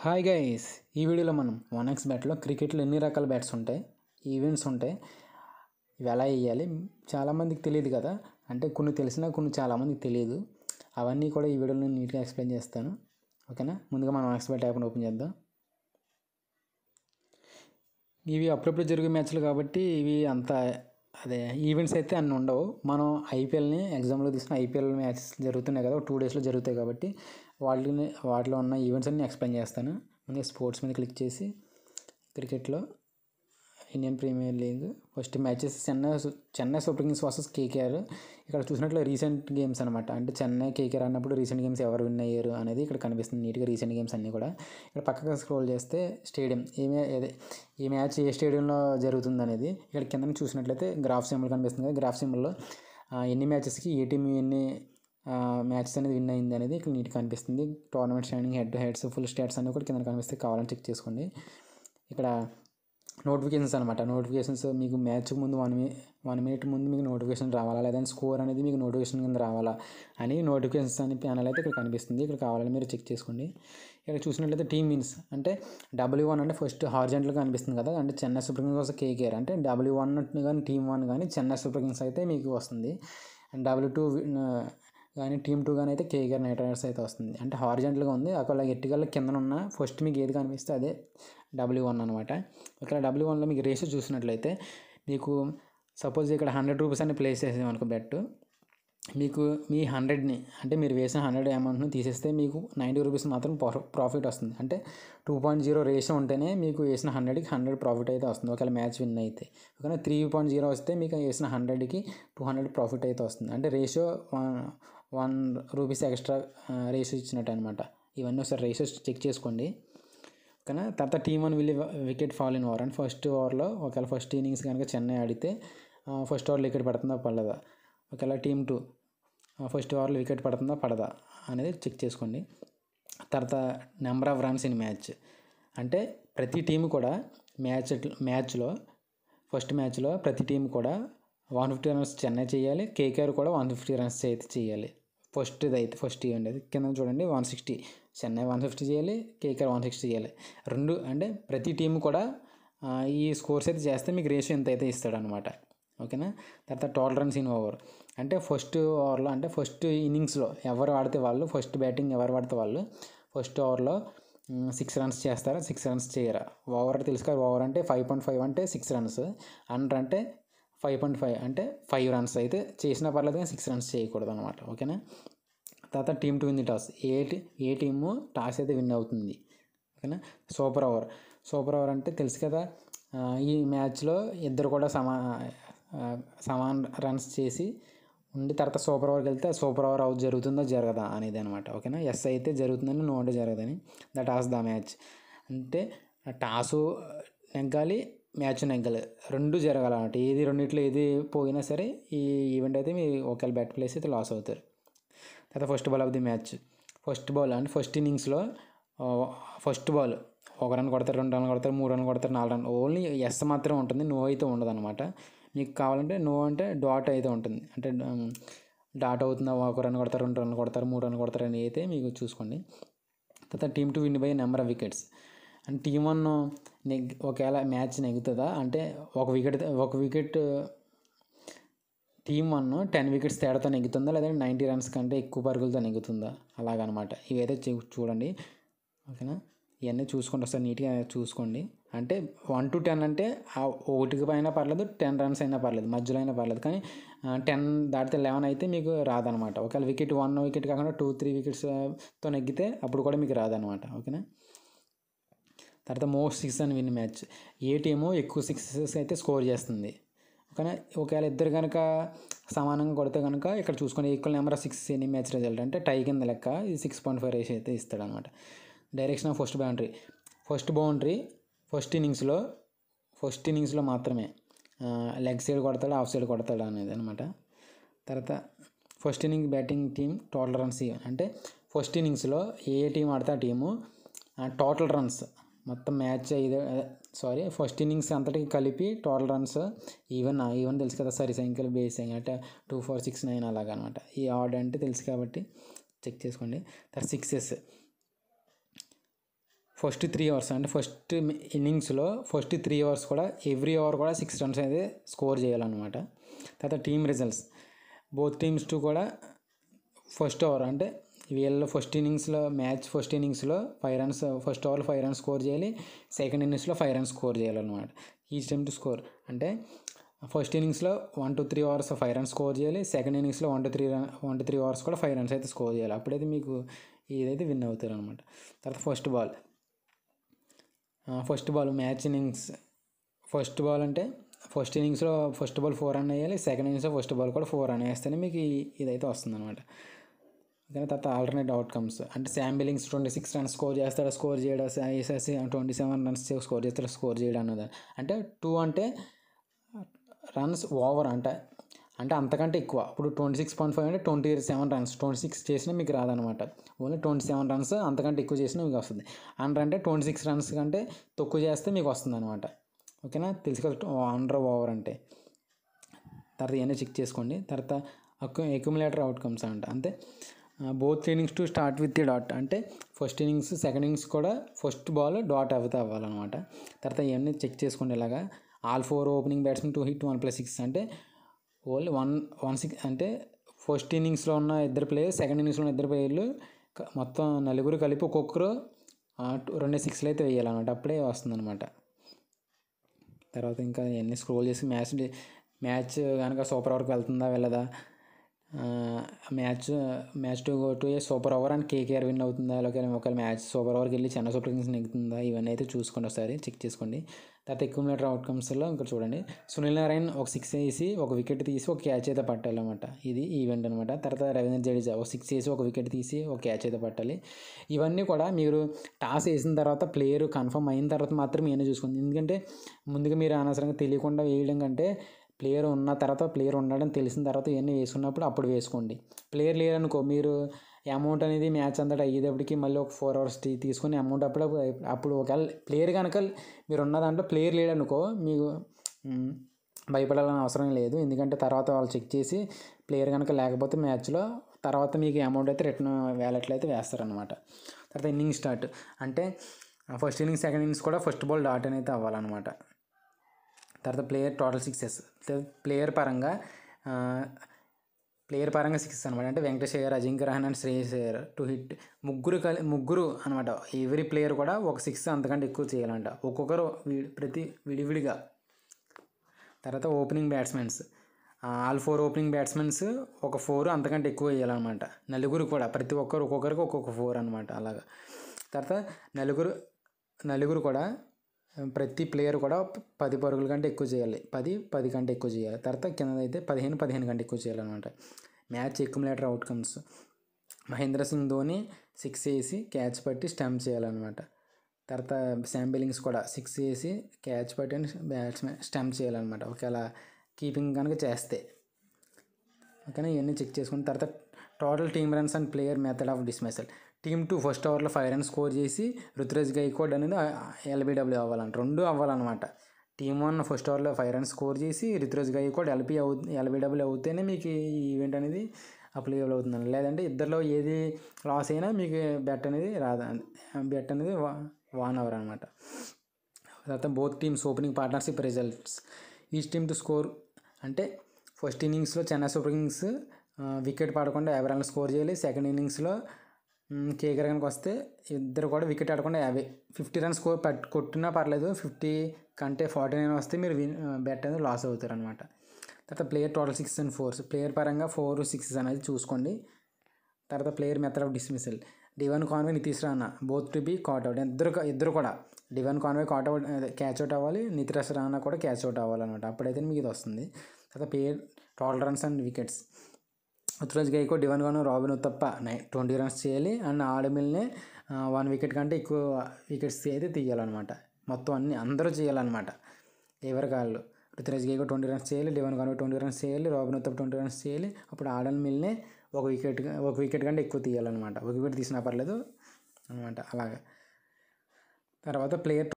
hi guys ఈ వీడియోలో మనం వన్ ఎక్స్ బ్యాట్లో క్రికెట్లో ఎన్ని రకాల బ్యాట్స్ ఉంటాయి ఈవెంట్స్ ఉంటాయి ఇవి ఎలా వేయాలి చాలామందికి తెలియదు కదా అంటే కొన్ని తెలిసినా కొన్ని చాలామందికి తెలియదు అవన్నీ కూడా ఈ వీడియోలో నేను నీట్గా ఎక్స్ప్లెయిన్ చేస్తాను ఓకేనా ముందుగా మనం వన్ ఎక్స్ బ్యాట్ యాప్ని ఓపెన్ చేద్దాం ఇవి అప్పుడప్పుడు జరిగే మ్యాచ్లు కాబట్టి ఇవి అంత అదే ఈవెంట్స్ అయితే అన్నీ ఉండవు మనం ఐపీఎల్ని ఎగ్జామ్లో తీసుకున్న ఐపీఎల్ మ్యాచ్ జరుగుతున్నాయి కదా టూ డేస్లో జరుగుతాయి కాబట్టి వాటిని వాటిలో ఉన్న ఈవెంట్స్ అన్ని ఎక్స్ప్లెయిన్ చేస్తాను ముందే స్పోర్ట్స్ మీద క్లిక్ చేసి క్రికెట్లో Indian Premier League first matches Chennai Chennai Super Kings versus KKR ఇక్కడ చూసినట్లు రీసెంట్ గేమ్స్ అనమాట అంటే చెన్నై కేకేఆర్ అన్నప్పుడు రీసెంట్ గేమ్స్ ఎవరు విన్ అయ్యారు అనేది ఇక్కడ కనిపిస్తుంది నీట్గా రీసెంట్ గేమ్స్ అన్నీ కూడా ఇక్కడ పక్కకు స్క్రోల్ చేస్తే స్టేడియం ఏ అదే ఈ మ్యాచ్ ఏ స్టేడియంలో జరుగుతుంది అనేది ఇక్కడ కింద చూసినట్లయితే గ్రాఫ్ సింబల్ కనిపిస్తుంది కదా గ్రాఫ్ సింబల్లో ఎన్ని మ్యాచెస్కి ఏ టీం ఎన్ని మ్యాచ్ అనేది విన్ అయింది అనేది ఇక్కడ నీట్గా కనిపిస్తుంది tournament standing head to heads full stats అన్నీ కూడా కింద కనిపిస్తే కావాలని చెక్ చేసుకోండి ఇక్కడ నోటిఫికేషన్స్ అనమాట నోటిఫికేషన్స్ మీకు మ్యాచ్ ముందు వన్ మీ వన్ మినిట్ ముందు మీకు నోటిఫికేషన్ రావాలా లేదంటే స్కోర్ అనేది మీకు నోటిఫికేషన్ కింద రావాలా అని నోటిఫికేషన్స్ అనే ప్యానల్ అయితే ఇక్కడ కనిపిస్తుంది ఇక్కడ కావాలని మీరు చెక్ చేసుకోండి ఇక్కడ చూసినట్లయితే టీమ్ విన్స్ అంటే డబ్ల్యూ వన్ అంటే ఫస్ట్ హార్జెంట్లుగా కనిపిస్తుంది కదా అంటే చెన్నై సూపర్ కింగ్స్ కోసం కేకేఆర్ అంటే డబ్ల్యూ వన్ కానీ టీమ్ వన్ కానీ చెన్నై సూపర్ కింగ్స్ అయితే మీకు వస్తుంది అండ్ డబ్ల్యూ టూ కానీ టీమ్ టూ కానీ అయితే కేకేఆర్ నైట్ రైడర్స్ అయితే వస్తుంది అంటే హార్జెంట్గా ఉంది ఒకవేళ ఎట్టికల్లో కింద ఉన్న ఫస్ట్ మీకు ఏది కనిపిస్తే అదే డబ్ల్యూ వన్ అనమాట ఇక్కడ డబ్ల్యూ వన్లో మీకు రేషియో చూసినట్లయితే మీకు సపోజ్ ఇక్కడ హండ్రెడ్ రూపీస్ అని ప్లేస్ చేసామనుకో బెట్ మీకు మీ హండ్రెడ్ని అంటే మీరు వేసిన హండ్రెడ్ అమౌంట్ని తీసేస్తే మీకు నైంటీ రూపీస్ మాత్రం ప్రాఫిట్ వస్తుంది అంటే టూ పాయింట్ జీరో రేషియో ఉంటేనే మీకు వేసిన హండ్రెడ్కి హండ్రెడ్ ప్రాఫిట్ అయితే వస్తుంది ఒకవేళ మ్యాచ్ విన్ అయితే కానీ త్రీ పాయింట్ జీరో వస్తే మీకు వేసిన హండ్రెడ్కి టూ హండ్రెడ్ ప్రాఫిట్ అయితే వస్తుంది అంటే రేషియో వన్ రూపీస్ ఎక్స్ట్రా రేసెస్ ఇచ్చినట్టు అనమాట ఇవన్నీ ఒకసారి రేసెస్ చెక్ చేసుకోండి కానీ తర్వాత team one will wicket fall in over and first ఓవర్లో ఒకవేళ ఫస్ట్ ఇన్నింగ్స్ కనుక చెన్నై ఆడితే ఫస్ట్ ఓవర్లో వికెట్ పడుతుందా పడదా ఒకవేళ టీమ్ టూ ఫస్ట్ ఓవర్లో వికెట్ పడుతుందా పడదా అనేది చెక్ చేసుకోండి తర్వాత number of runs in match అంటే ప్రతి టీం కూడా మ్యాచ్ మ్యాచ్లో ఫస్ట్ మ్యాచ్లో ప్రతి టీం కూడా వన్ ఫిఫ్టీ రన్స్ చెన్నై చేయాలి కేకేఆర్ కూడా వన్ ఫిఫ్టీ రన్స్ అయితే చేయాలి ఫస్ట్ ఇది అయితే ఫస్ట్ ఇవ్వండి అది కింద చూడండి one sixty Chennai one fifty చేయాలి కేకర్ వన్ సిక్స్టీ చేయాలి రెండు అంటే ప్రతి టీం కూడా ఈ స్కోర్స్ అయితే చేస్తే మీకు రేషియో ఎంత అయితే ఇస్తాడు అనమాట ఓకేనా తర్వాత టోటల్ రన్స్ ఇన్ ఓవర్ అంటే ఫస్ట్ ఓవర్లో అంటే ఫస్ట్ ఇన్నింగ్స్లో ఎవరు ఆడితే వాళ్ళు ఫస్ట్ బ్యాటింగ్ ఎవరు ఆడితే వాళ్ళు ఫస్ట్ ఓవర్లో సిక్స్ రన్స్ చేస్తారా సిక్స్ రన్స్ చేయరా ఓవర్ తెలుసుకోవాలి ఓవర్ అంటే ఫైవ్ పాయింట్ ఫైవ్ అంటే సిక్స్ రన్స్ అండర్ అంటే ఫైవ్ పాయింట్ ఫైవ్ అంటే ఫైవ్ రన్స్ అయితే చేసినా పర్లేదు కానీ సిక్స్ రన్స్ చేయకూడదు అనమాట ఓకేనా తర్వాత team to win the toss ఏ ఏ టీము టాస్ అయితే విన్ అవుతుంది ఓకేనా సూపర్ ఓవర్ సూపర్ ఓవర్ అంటే తెలుసు కదా ఈ మ్యాచ్లో ఇద్దరు కూడా సమా సమాన్ రన్స్ చేసి ఉండి తర్వాత సూపర్ ఓవర్కి వెళ్తే సూపర్ ఓవర్ అవుట్ జరుగుతుందో జరగదా అనేది అనమాట ఓకేనా ఎస్ అయితే జరుగుతుందని నో అంటే జరగదని ద టాస్ ద మ్యాచ్ అంటే టాసు నెగ్గాలి మ్యాచ్ ఎంకలు రెండు జరగాలన్నమాట ఏది రెండిట్లో ఏది పోయినా సరే ఈ ఈవెంట్ అయితే మీ ఒకవేళ బ్యాట్ ప్లేస్ అయితే లాస్ అవుతారు తర్వాత first ball of the match first ball and first ఇన్నింగ్స్లో ఫస్ట్ బాల్ ఒక రన్ కొడతారు రెండు రన్లు కొడతారు మూడు రన్ కొడతారు నాలుగు రన్ ఓన్లీ ఎస్ మాత్రం ఉంటుంది నో అయితే ఉండదు అనమాట మీకు కావాలంటే నో అంటే డాట్ అయితే ఉంటుంది అంటే డాట్ అవుతుంది ఒక రన్ కొడతారు రెండు రన్ కొడతారు మూడు రన్ కొడతారు అని అయితే మీకు చూసుకోండి తర్వాత team to win by number of wickets and team one నెగ్ ఒకవేళ మ్యాచ్ నెగ్గుతుందా అంటే ఒక వికెట్ ఒక wicket team one ten wickets తేడాతో నెగ్గుతుందా లేదంటే నైంటీ రన్స్ కంటే ఎక్కువ పరుగులతో నెగ్గుతుందా అలాగనమాట ఇవైతే చూడండి ఓకేనా ఇవన్నీ చూసుకోండి ఒకసారి నీట్గా చూసుకోండి అంటే వన్ టు టెన్ అంటే ఆ ఒకటికి పైన పర్లేదు టెన్ రన్స్ అయినా పర్లేదు మధ్యలో అయినా పర్లేదు కానీ టెన్ దాటితే లెవెన్ అయితే మీకు రాదనమాట ఒకవేళ వికెట్ వన్ వికెట్ కాకుండా టూ త్రీ వికెట్స్తో నెగ్గితే అప్పుడు కూడా మీకు రాదనమాట ఓకేనా తర్వాత మోస్ట్ సిక్స్ అని విన్ మ్యాచ్ ఏ టీము ఎక్కువ సిక్సెస్ అయితే స్కోర్ చేస్తుంది కానీ ఒకవేళ ఇద్దరు కనుక సమానంగా కొడితే కనుక ఇక్కడ చూసుకునే ఈక్వల్ నెంబర్ ఆఫ్ సిక్స్ ఎన్ని మ్యాచ్ రిజల్ట్ అంటే టై కింద లెక్క ఇది సిక్స్ పాయింట్ ఫైవ్ రేస్ అయితే ఇస్తాడనమాట direction of first boundary first boundary first ఇన్నింగ్స్లో ఫస్ట్ ఇన్నింగ్స్లో మాత్రమే లెగ్ సైడ్ కొడతాడు ఆఫ్ సైడ్ కొడతాడు అనేది అనమాట తర్వాత first inning batting team total runs అంటే ఫస్ట్ ఇన్నింగ్స్లో ఏ టీం ఆడితే ఆ టీము టోటల్ రన్స్ మొత్తం మ్యాచ్ ఐదు సారీ ఫస్ట్ ఇన్నింగ్స్ అంతటికి కలిపి టోటల్ రన్స్ ఈవెన్ ఈవెన్ తెలుసు కదా సరి సంఖ్యలు బేస్ అంటే టూ ఫోర్ సిక్స్ నైన్ అలాగనమాట ఈ ఆర్డర్ అంటే తెలుసు కాబట్టి చెక్ చేసుకోండి తర్వాత సిక్సెస్ ఫస్ట్ త్రీ అవర్స్ అంటే ఫస్ట్ ఇన్నింగ్స్లో ఫస్ట్ త్రీ అవర్స్ కూడా ఎవ్రీ అవర్ కూడా సిక్స్ రన్స్ అయితే స్కోర్ చేయాలన్నమాట తర్వాత team results both teams to కూడా ఫస్ట్ ఓవర్ అంటే వీళ్ళు ఫస్ట్ ఇన్నింగ్స్లో మ్యాచ్ ఫస్ట్ ఇన్నింగ్స్లో five runs first over five runs score చేయాలి సెకండ్ ఇన్నింగ్స్లో ఫైవ్ రన్స్ స్కోర్ చేయాలన్నమాట ఈ టైమ్ టు స్కోర్ అంటే ఫస్ట్ ఇన్నింగ్స్లో one two three overs five runs score చేయాలి సెకండ్ ఇన్నింగ్స్లో one two three run one two three overs కూడా five runs అయితే స్కోర్ చేయాలి అప్పుడైతే మీకు ఇదైతే విన్ అవుతారు అనమాట తర్వాత first ball first ball match innings first ball అంటే ఫస్ట్ ఇన్నింగ్స్లో ఫస్ట్ బాల్ ఫోర్ రన్ వేయాలి సెకండ్ ఇన్నింగ్స్లో ఫస్ట్ బాల్ కూడా ఫోర్ రన్ వేస్తేనే మీకు ఇదైతే వస్తుంది అనమాట దాని తర్వాత ఆల్టర్నేట్ అవుట్కమ్స్ అంటే Sam Billings twenty six runs score చేస్తాడు స్కోర్ చేయడా ఐఎస్ఎస్ ట్వంటీ సెవెన్ రన్స్ స్కోర్ చేస్తాడు స్కోర్ చేయడం అన్నది అంటే టూ అంటే రన్స్ ఓవర్ అంటే అంటే అంతకంటే ఎక్కువ ఇప్పుడు ట్వంటీ సిక్స్ పాయింట్ ఫైవ్ అంటే twenty seven runs twenty six చేసినా మీకు రాదనమాట ఓన్లీ ట్వంటీ సెవెన్ రన్స్ అంతకంటే ఎక్కువ చేసినా మీకు వస్తుంది అండర్ అంటే ట్వంటీ సిక్స్ రన్స్ కంటే తక్కువ చేస్తే మీకు వస్తుంది అనమాట ఓకేనా తెలుసు అండర్ ఓవర్ అంటే తర్వాత ఏమైనా చెక్ చేసుకోండి తర్వాత అక్యుములేటర్ అవుట్కమ్స్ అంట అంతే both innings to start with the dot అంటే ఫస్ట్ ఇన్నింగ్స్ సెకండ్ ఇన్నింగ్స్ కూడా ఫస్ట్ బాల్ డాట్ అవుతా అవ్వాలన్నమాట తర్వాత ఇవన్నీ చెక్ చేసుకోండి ఇలాగా all four opening batsmen to hit one plus six అంటే ఓన్లీ వన్ వన్ సిక్స్ అంటే ఫస్ట్ ఇన్నింగ్స్లో ఉన్న ఇద్దరు ప్లేయర్ సెకండ్ ఇన్నింగ్స్లో ఉన్న ఇద్దరు ప్లేయర్లు మొత్తం నలుగురు కలిపి ఒక్కొక్కరు రెండు సిక్స్లు అయితే వేయాలన్నమాట అప్పుడే వస్తుందన్నమాట తర్వాత ఇంకా ఇవన్నీ స్క్రోల్ చేసి మ్యాచ్ మ్యాచ్ కనుక సూపర్ ఓవర్కి వెళ్తుందా వెళ్ళదా match match to go to a super over అని కేకేఆర్ విన్ అవుతుందా అలాగే ఒక మ్యాచ్ సూపర్ ఓవర్కి వెళ్ళి చెన్నై సూపర్ కింగ్స్ నెగ్గుతుందా ఇవన్నీ అయితే చూసుకోండి ఒకసారి చెక్ చేసుకోండి తర్వాత ఎక్కువ మీటర్ అవుట్కమ్స్లో ఇంకా చూడండి సునీల్ నారాయణ్ ఒక సిక్స్ వేసి ఒక వికెట్ తీసి ఒక క్యాచ్ అయితే పట్టాలి అనమాట ఇది ఈవెంట్ అనమాట తర్వాత రవీంద్ర జడేజా ఒక సిక్స్ వేసి ఒక వికెట్ తీసి ఒక క్యాచ్ అయితే పట్టాలి ఇవన్నీ కూడా మీరు టాస్ వేసిన తర్వాత ప్లేయర్ కన్ఫర్మ్ అయిన తర్వాత మాత్రం ఏమైనా చూసుకోండి ఎందుకంటే ముందుగా మీరు అనవసరంగా తెలియకుండా వేయడం కంటే ప్లేయర్ ఉన్న తర్వాత ప్లేయర్ ఉండడం తెలిసిన తర్వాత ఇవన్నీ వేసుకున్నప్పుడు అప్పుడు వేసుకోండి ప్లేయర్ లేరనుకో మీరు అమౌంట్ అనేది మ్యాచ్ అంతటా అయ్యేటప్పటికి మళ్ళీ ఒక ఫోర్ అవర్స్ తీసుకొని అమౌంట్ అప్పుడు అప్పుడు ఒకవేళ ప్లేయర్ కనుక మీరు ఉన్న దాంట్లో ప్లేయర్ లేడనుకో మీకు భయపడాలని అవసరం లేదు ఎందుకంటే తర్వాత వాళ్ళు చెక్ చేసి ప్లేయర్ కనుక లేకపోతే మ్యాచ్లో తర్వాత మీకు అమౌంట్ అయితే రిటర్న్ వ్యాలెట్లో అయితే వేస్తారనమాట తర్వాత ఇన్నింగ్ స్టార్ట్ అంటే ఫస్ట్ ఇన్నింగ్స్ సెకండ్ ఇన్నింగ్స్ కూడా ఫస్ట్ బాల్ డాట్ అనేది అవ్వాలన్నమాట తర్వాత ప్లేయర్ టోటల్ సిక్సెస్ ప్లేయర్ పరంగా ప్లేయర్ పరంగా సిక్స్ అనమాట అంటే Venkatesh Iyer Ajinkya Rahane and Shreyas to hit ముగ్గురు కలి ముగ్గురు అనమాట ఎవరీ ప్లేయర్ కూడా ఒక సిక్స్ అంతకంటే ఎక్కువ చేయాలంట ఒక్కొక్కరు ప్రతి విడివిడిగా తర్వాత opening batsmens all four opening batsmens ఒక ఫోర్ అంతకంటే ఎక్కువ వేయాలన్నమాట నలుగురు కూడా ప్రతి ఒక్కరు ఒక్కొక్కరికి ఒక్కొక్క ఫోర్ అనమాట అలాగా తర్వాత నలుగురు నలుగురు కూడా ప్రతి ప్లేయర్ కూడా పది పరుగుల కంటే ఎక్కువ చేయాలి పది పది కంటే ఎక్కువ చేయాలి తర్వాత కింద అయితే పదిహేను పదిహేను కంటే ఎక్కువ చేయాలన్నమాట match accumulator outcomes Mahendra Singh Dhoni six వేసి క్యాచ్ పట్టి స్టంప్ చేయాలన్నమాట తర్వాత శామ్ బిల్లింగ్స్ కూడా సిక్స్ వేసి క్యాచ్ పట్టి బ్యాట్స్మెన్ స్టంప్ చేయాలన్నమాట ఒకవేళ కీపింగ్ కనుక చేస్తే ఓకేనా ఇవన్నీ చెక్ చేసుకుని తర్వాత total team runs and player method of dismissal team two first ఓవర్లో ఫైవ్ రన్స్ స్కోర్ చేసి రుతురాజ్ గైకోడ్ అనేది ఎల్బీడబ్ల్యూ అవ్వాలంట రెండు అవ్వాలన్నమాట టీమ్ వన్ ఫస్ట్ ఓవర్లో ఫైవ్ రన్స్ స్కోర్ చేసి రుతురాజ్ గైకోడ్ ఎల్పీ అవు ఎల్బీడబ్ల్యూ అవుతేనే మీకు ఈ ఈవెంట్ అనేది అప్లికేబుల్ అవుతుందండి లేదంటే ఇద్దరిలో ఏది లాస్ అయినా మీకు బెట్ అనేది రాదా బెట్ అనేది వన్ అవర్ అనమాట తర్వాత both teams opening partnership results each team to score అంటే ఫస్ట్ ఇన్నింగ్స్లో చెన్నై సూపర్ కింగ్స్ వికెట్ పడకుండా ఎవరైనా స్కోర్ చేయాలి సెకండ్ ఇన్నింగ్స్లో కనుక వస్తే ఇద్దరు కూడా వికెట్ ఆడకుండా యాభై ఫిఫ్టీ రన్స్ కో కొట్టినా పర్లేదు ఫిఫ్టీ కంటే ఫార్టీ నైన్ వస్తే మీరు విన్ బెట్ అనేది లాస్ అవుతారు అనమాట తర్వాత player total six and fours player పరంగా ఫోర్ సిక్స్ అనేది చూసుకోండి తర్వాత player method of dismissal Devon Conway Nitish Rana both to be caught out ఇద్దరు ఇద్దరు కూడా Devon Conway caught out catch out అవ్వాలి నితీష్ రానా కూడా క్యాచ్ అవుట్ అవ్వాలన్నమాట అప్పుడైతే మీకు ఇది వస్తుంది తర్వాత player total runs and wickets Ruturaj Gaikwad Devon గాను రాబిన్ ఉత్తప్ప నై ట్వంటీ రన్స్ చేయాలి అండ్ ఆడమిల్నే వన్ వికెట్ కంటే ఎక్కువ వికెట్స్ అయితే తీయాలన్నమాట మొత్తం అన్ని అందరూ చేయాలన్నమాట ఎవరి కాళ్ళు ఋతురాజ్ గైకో ట్వంటీ రన్స్ చేయాలి డివన్ గాను ట్వంటీ రన్స్ చేయాలి రాబిన్ ఉత్తప్ప ట్వంటీ రన్స్ చేయాలి అప్పుడు ఆడన్ మిల్నే ఒక వికెట్ ఒక వికెట్ కంటే ఎక్కువ తీయాలన్నమాట ఒక వికెట్ తీసినా పర్లేదు అనమాట అలాగా తర్వాత ప్లేయర్